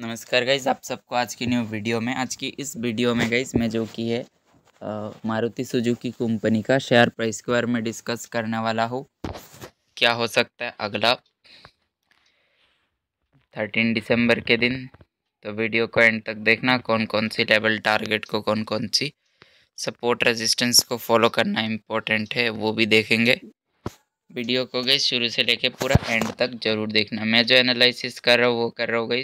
नमस्कार गाइज आप सबको आज की न्यू वीडियो में आज की इस वीडियो में गाइज मैं जो कि है मारुति सुजुकी कंपनी का शेयर प्राइस के बारे में डिस्कस करने वाला हूँ क्या हो सकता है अगला थर्टीन दिसंबर के दिन तो वीडियो को एंड तक देखना कौन कौन सी लेवल टारगेट को कौन कौन सी सपोर्ट रेजिस्टेंस को फॉलो करना इम्पोर्टेंट है वो भी देखेंगे वीडियो को गई शुरू से लेके पूरा एंड तक जरूर देखना मैं जो एनालिसिस कर रहा हूँ वो कर रहा हूँ गई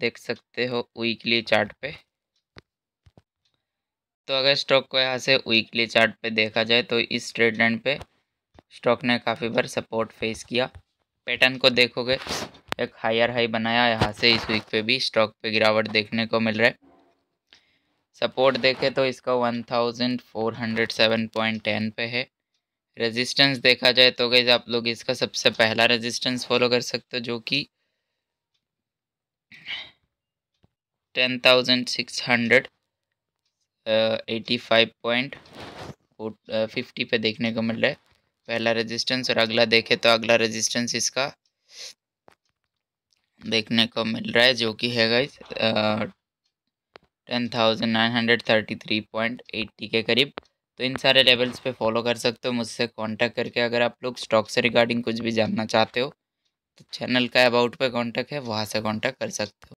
देख सकते हो वीकली चार्ट पे तो अगर स्टॉक को यहाँ से वीकली चार्ट पे देखा जाए तो इस ट्रेड लाइन पे स्टॉक ने काफ़ी बार सपोर्ट फेस किया पैटर्न को देखोगे एक हायर हाई बनाया यहाँ से इस वीक पे भी स्टॉक पे गिरावट देखने को मिल रहा है सपोर्ट देखे तो इसका one thousand four hundred seven point ten पे है रेजिस्टेंस देखा जाए तो गई आप लोग इसका सबसे पहला रेजिस्टेंस फॉलो कर सकते हो जो कि ten thousand six hundred eighty five point fifty पे देखने को मिल रहा है पहला रेजिस्टेंस और अगला देखे तो अगला रेजिस्टेंस इसका देखने को मिल रहा है जो कि है guys ten thousand nine hundred thirty three point eighty के करीब तो इन सारे लेवल्स पे फॉलो कर सकते हो मुझसे कांटेक्ट करके अगर आप लोग स्टॉक से रिगार्डिंग कुछ भी जानना चाहते हो तो चैनल का अबाउट पे कांटेक्ट है वहाँ से कांटेक्ट कर सकते हो